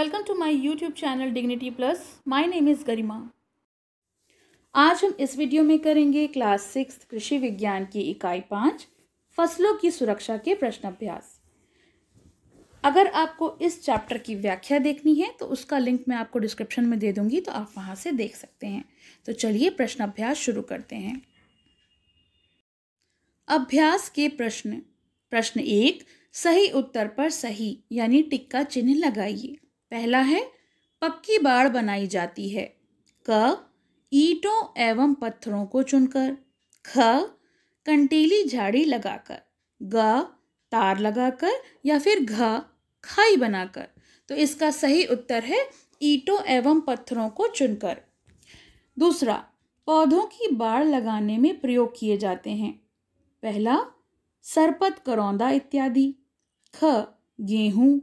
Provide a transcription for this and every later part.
Welcome to my YouTube channel dignity plus my name is Garima आज हम इस video में करेंगे क्लास सिक्स कृषि विज्ञान की इकाई पाँच फसलों की सुरक्षा के प्रश्न अभ्यास अगर आपको इस चैप्टर की व्याख्या देखनी है तो उसका लिंक मैं आपको डिस्क्रिप्शन में दे दूंगी तो आप वहाँ से देख सकते हैं तो चलिए प्रश्न अभ्यास शुरू करते हैं अभ्यास के प्रश्न प्रश्न एक सही उत्तर पर सही यानी टिक्का चिन्ह लगाइए पहला है पक्की बाड़ बनाई जाती है क ईटों एवं पत्थरों को चुनकर ख कंटीली झाड़ी लगाकर ग तार लगाकर या फिर घ खाई बनाकर तो इसका सही उत्तर है ईटों एवं पत्थरों को चुनकर दूसरा पौधों की बाड़ लगाने में प्रयोग किए जाते हैं पहला सरपत करौंदा इत्यादि ख गेहूं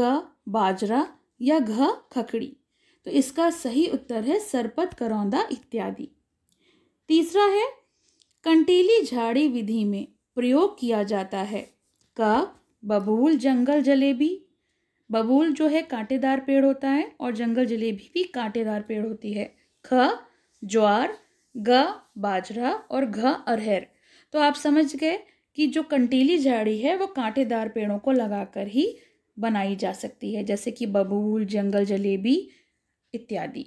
ग बाजरा या घ खकड़ी तो इसका सही उत्तर है सरपत करौंदा इत्यादि तीसरा है कंटीली झाड़ी विधि में प्रयोग किया जाता है क बबूल जंगल जलेबी बबूल जो है कांटेदार पेड़ होता है और जंगल जलेबी भी कांटेदार पेड़ होती है ख ज्वार ग बाजरा और घ अरहर तो आप समझ गए कि जो कंटीली झाड़ी है वो कांटेदार पेड़ों को लगाकर ही बनाई जा सकती है जैसे कि बबूल जंगल जलेबी इत्यादि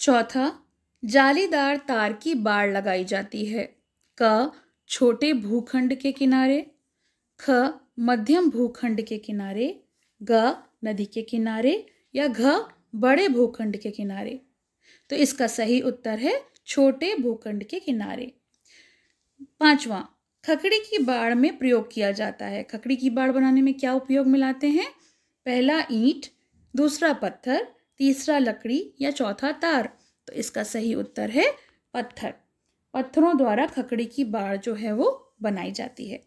चौथा जालीदार तार की बाड़ लगाई जाती है क छोटे भूखंड के किनारे ख मध्यम भूखंड के किनारे ग नदी के किनारे या घ बड़े भूखंड के किनारे तो इसका सही उत्तर है छोटे भूखंड के किनारे पांचवा खकड़ी की बाढ़ में प्रयोग किया जाता है खकड़ी की बाढ़ बनाने में क्या उपयोग मिलाते हैं पहला ईंट दूसरा पत्थर तीसरा लकड़ी या चौथा तार तो इसका सही उत्तर है पत्थर पत्थरों द्वारा खकड़ी की बाढ़ जो है वो बनाई जाती है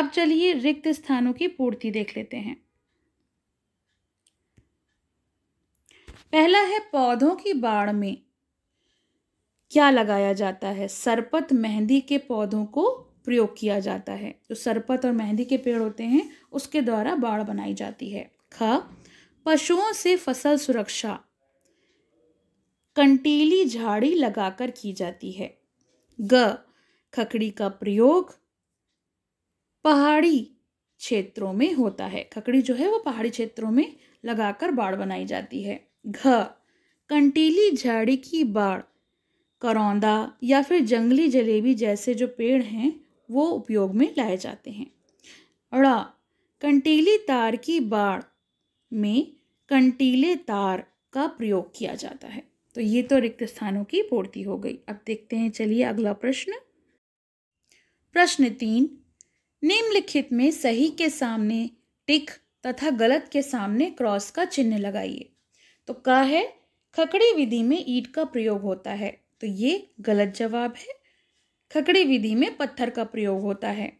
अब चलिए रिक्त स्थानों की पूर्ति देख लेते हैं पहला है पौधों की बाढ़ में क्या लगाया जाता है सरपत मेहंदी के पौधों को प्रयोग किया जाता है जो सरपत और मेहंदी के पेड़ होते हैं उसके द्वारा बाढ़ बनाई जाती है ख पशुओं से फसल सुरक्षा कंटीली झाड़ी लगाकर की जाती है ग खकड़ी का प्रयोग पहाड़ी क्षेत्रों में होता है खकड़ी जो है वो पहाड़ी क्षेत्रों में लगाकर बाढ़ बनाई जाती है घ कंटीली झाड़ी की बाढ़ करौंदा या फिर जंगली जलेबी जैसे जो पेड़ हैं वो उपयोग में लाए जाते हैं अड़ा कंटीली तार की बाढ़ में कंटीले तार का प्रयोग किया जाता है तो ये तो रिक्त स्थानों की पूर्ति हो गई अब देखते हैं चलिए अगला प्रश्न प्रश्न तीन निम्नलिखित में सही के सामने टिक तथा गलत के सामने क्रॉस का चिन्ह लगाइए तो क्या है खकड़ी विधि में ईट का प्रयोग होता है तो ये गलत जवाब है खकड़ी विधि में पत्थर का प्रयोग होता है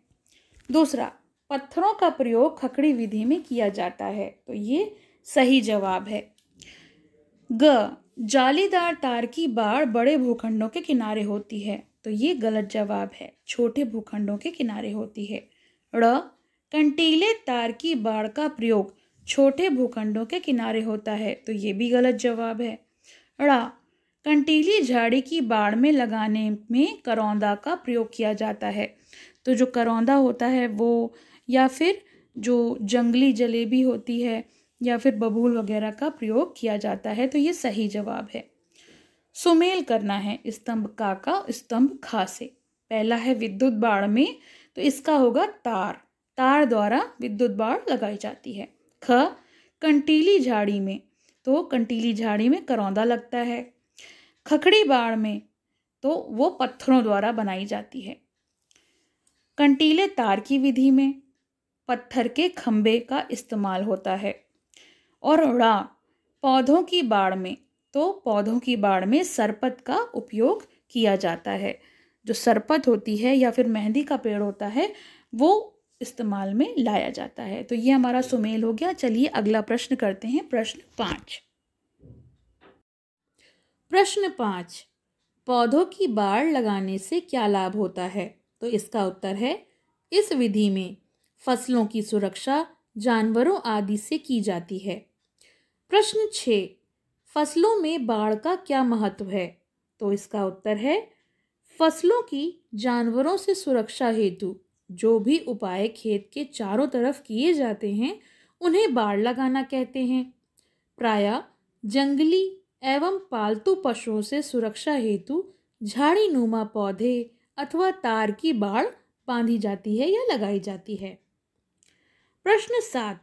दूसरा पत्थरों का प्रयोग खकड़ी विधि में किया जाता है तो ये सही जवाब है ग जालीदार तार की बाढ़ बड़े भूखंडों के किनारे होती है तो ये गलत जवाब है छोटे भूखंडों के किनारे होती है ड़ कंटीले तार की बाढ़ का प्रयोग छोटे भूखंडों के किनारे होता है तो ये भी गलत जवाब है अड़ा कंटीली झाड़ी की बाढ़ में लगाने में करौंदा का प्रयोग किया जाता है तो जो करौंदा होता है वो या फिर जो जंगली जलेबी होती है या फिर बबूल वगैरह का प्रयोग किया जाता है तो ये सही जवाब है सुमेल करना है स्तंभ का का स्तंभ खा से पहला है विद्युत बाढ़ में तो इसका होगा तार तार द्वारा विद्युत बाढ़ लगाई जाती है ख कंटीली झाड़ी में तो कंटीली झाड़ी में करौंदा लगता है खखड़ी बाढ़ में तो वो पत्थरों द्वारा बनाई जाती है कंटीले तार की विधि में पत्थर के खम्भे का इस्तेमाल होता है और उड़ा पौधों की बाढ़ में तो पौधों की बाढ़ में सरपत का उपयोग किया जाता है जो सरपत होती है या फिर मेहंदी का पेड़ होता है वो इस्तेमाल में लाया जाता है तो ये हमारा सुमेल हो गया चलिए अगला प्रश्न करते हैं प्रश्न पाँच प्रश्न पाँच पौधों की बाढ़ लगाने से क्या लाभ होता है तो इसका उत्तर है इस विधि में फसलों की सुरक्षा जानवरों आदि से की जाती है प्रश्न छः फसलों में बाढ़ का क्या महत्व है तो इसका उत्तर है फसलों की जानवरों से सुरक्षा हेतु जो भी उपाय खेत के चारों तरफ किए जाते हैं उन्हें बाढ़ लगाना कहते हैं प्रायः जंगली एवं पालतू पशुओं से सुरक्षा हेतु झाड़ी नुमा पौधे अथवा तार की बाढ़ बांधी जाती है या लगाई जाती है प्रश्न सात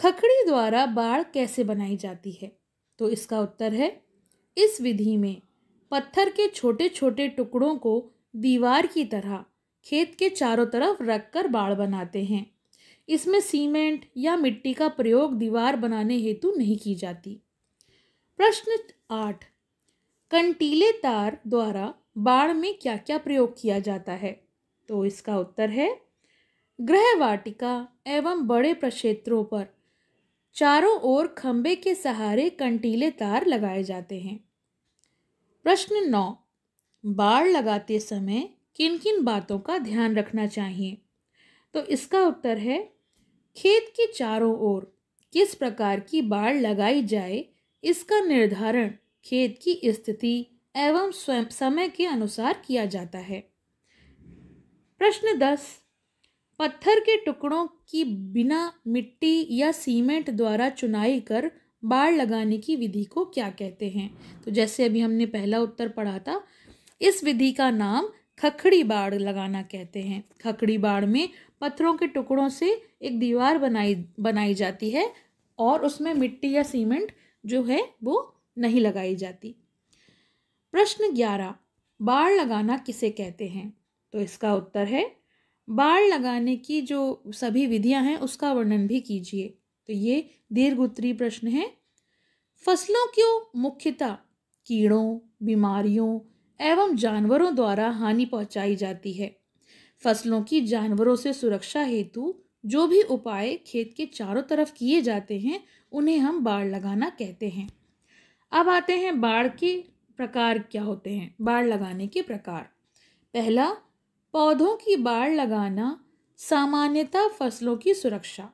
खखड़ी द्वारा बाढ़ कैसे बनाई जाती है तो इसका उत्तर है इस विधि में पत्थर के छोटे छोटे टुकड़ों को दीवार की तरह खेत के चारों तरफ रखकर बाढ़ बनाते हैं इसमें सीमेंट या मिट्टी का प्रयोग दीवार बनाने हेतु नहीं की जाती प्रश्न आठ कंटीले तार द्वारा बाढ़ में क्या क्या प्रयोग किया जाता है तो इसका उत्तर है ग्रह वाटिका एवं बड़े प्रक्षेत्रों पर चारों ओर खंबे के सहारे कंटीले तार लगाए जाते हैं प्रश्न नौ बाढ़ लगाते समय किन किन बातों का ध्यान रखना चाहिए तो इसका उत्तर है खेत के चारों ओर किस प्रकार की बाढ़ लगाई जाए इसका निर्धारण खेत की स्थिति एवं स्वयं समय के अनुसार किया जाता है प्रश्न दस पत्थर के टुकड़ों की बिना मिट्टी या सीमेंट द्वारा चुनाई कर बाढ़ लगाने की विधि को क्या कहते हैं तो जैसे अभी हमने पहला उत्तर पढ़ा था इस विधि का नाम खखड़ी बाढ़ लगाना कहते हैं खखड़ी बाढ़ में पत्थरों के टुकड़ों से एक दीवार बनाई बनाई जाती है और उसमें मिट्टी या सीमेंट जो है वो नहीं लगाई जाती प्रश्न ग्यारह बाढ़ लगाना किसे कहते हैं तो इसका उत्तर है बाढ़ लगाने की जो सभी विधियां हैं उसका वर्णन भी कीजिए तो ये दीर्घ उत्तरी प्रश्न है फसलों को मुख्यतः कीड़ों बीमारियों एवं जानवरों द्वारा हानि पहुंचाई जाती है फसलों की जानवरों से सुरक्षा हेतु जो भी उपाय खेत के चारों तरफ किए जाते हैं उन्हें हम बाढ़ लगाना कहते हैं अब आते हैं बाढ़ के प्रकार क्या होते हैं बाढ़ लगाने के प्रकार पहला पौधों की बाढ़ लगाना सामान्यतः फसलों की सुरक्षा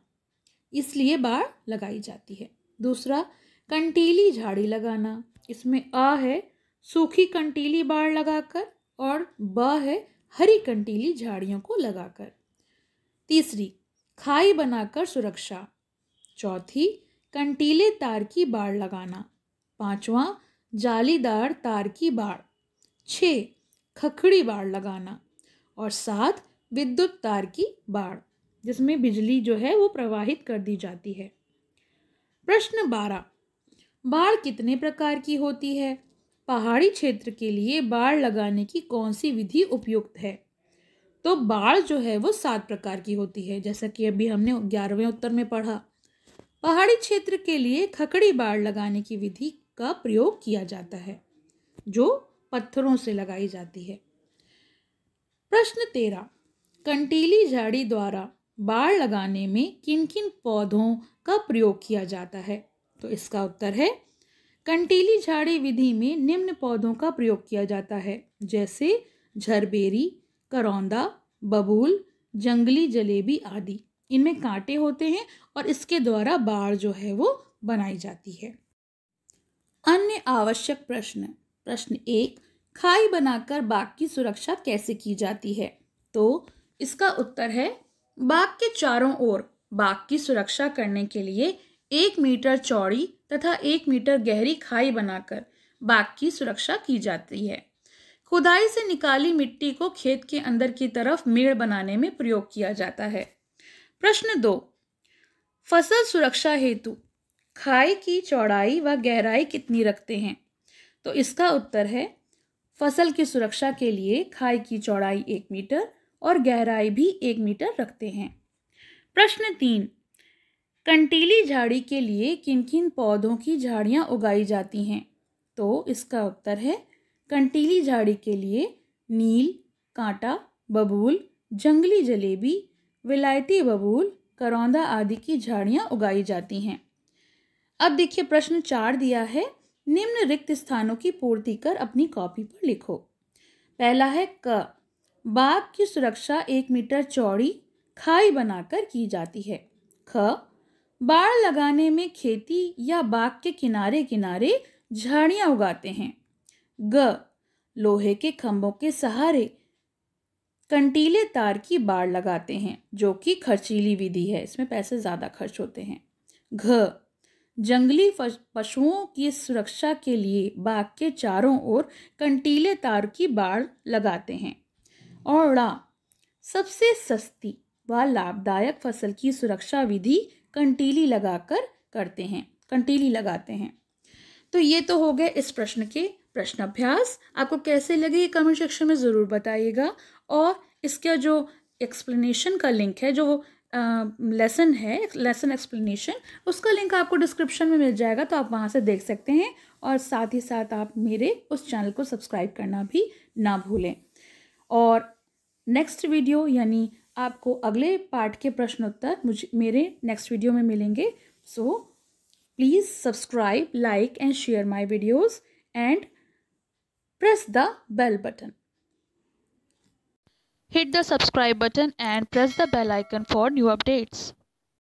इसलिए बाढ़ लगाई जाती है दूसरा कंटीली झाड़ी लगाना इसमें अ है सूखी कंटीली बाढ़ लगाकर और ब है हरी कंटीली झाड़ियों को लगाकर तीसरी खाई बनाकर सुरक्षा चौथी कंटीले तार की बाढ़ लगाना पांचवा जालीदार तार की बाढ़ छ खखड़ी बाढ़ लगाना और सात विद्युत तार की बाढ़ जिसमें बिजली जो है वो प्रवाहित कर दी जाती है प्रश्न बारह बाढ़ कितने प्रकार की होती है पहाड़ी क्षेत्र के लिए बाढ़ लगाने की कौन सी विधि उपयुक्त है तो बाढ़ जो है वो सात प्रकार की होती है जैसा कि अभी हमने ग्यारहवें उत्तर में पढ़ा पहाड़ी क्षेत्र के लिए खकड़ी बाढ़ लगाने की विधि का प्रयोग किया जाता है जो पत्थरों से लगाई जाती है प्रश्न तेरह कंटीली झाड़ी द्वारा बाढ़ लगाने में किन किन पौधों का प्रयोग किया जाता है तो इसका उत्तर है कंटीली झाड़ी विधि में निम्न पौधों का प्रयोग किया जाता है जैसे झरबेरी करौंदा बबूल जंगली जलेबी आदि इनमें कांटे होते हैं और इसके द्वारा बाढ़ जो है वो बनाई जाती है अन्य आवश्यक प्रश्न प्रश्न एक खाई बनाकर बाघ की सुरक्षा कैसे की जाती है तो इसका उत्तर है बाघ के चारों ओर बाघ की सुरक्षा करने के लिए एक मीटर चौड़ी तथा एक मीटर गहरी खाई बनाकर बाघ की सुरक्षा की जाती है खुदाई से निकाली मिट्टी को खेत के अंदर की तरफ मेड़ बनाने में प्रयोग किया जाता है प्रश्न दो फसल सुरक्षा हेतु खाई की चौड़ाई व गहराई कितनी रखते हैं तो इसका उत्तर है फसल की सुरक्षा के लिए खाई की चौड़ाई एक मीटर और गहराई भी एक मीटर रखते हैं प्रश्न तीन कंटीली झाड़ी के लिए किन किन पौधों की झाड़ियाँ उगाई जाती हैं तो इसका उत्तर है कंटीली झाड़ी के लिए नील कांटा बबूल जंगली जलेबी विलायती बबूल करौंदा आदि की झाड़ियाँ उगाई जाती हैं अब देखिए प्रश्न चार दिया है निम्न रिक्त स्थानों की पूर्ति कर अपनी कॉपी पर लिखो पहला है क बाघ की सुरक्षा एक मीटर चौड़ी खाई बनाकर की जाती है ख बाढ़ लगाने में खेती या बाग के किनारे किनारे झाड़ियाँ उगाते हैं ग लोहे के खंभों के सहारे कंटीले तार की बाड़ लगाते हैं जो कि खर्चीली विधि है इसमें पैसे ज़्यादा खर्च होते हैं घ जंगली पशुओं की सुरक्षा के लिए बाग के चारों ओर कंटीले तार की बाड़ लगाते हैं और ड़ा सबसे सस्ती व लाभदायक फसल की सुरक्षा विधि कंटीली लगाकर करते हैं कंटीली लगाते हैं तो ये तो हो गए इस प्रश्न के प्रश्न अभ्यास आपको कैसे लगे ये कमेंट सेक्शन में ज़रूर बताइएगा और इसका जो एक्सप्लेनेशन का लिंक है जो लेसन है लेसन एक्सप्लेनेशन उसका लिंक आपको डिस्क्रिप्शन में मिल जाएगा तो आप वहाँ से देख सकते हैं और साथ ही साथ आप मेरे उस चैनल को सब्सक्राइब करना भी ना भूलें और नेक्स्ट वीडियो यानी आपको अगले पार्ट के प्रश्नोत्तर मुझे मेरे नेक्स्ट वीडियो में मिलेंगे so please subscribe like and share my videos and press the bell button. Hit the subscribe button and press the bell icon for new updates.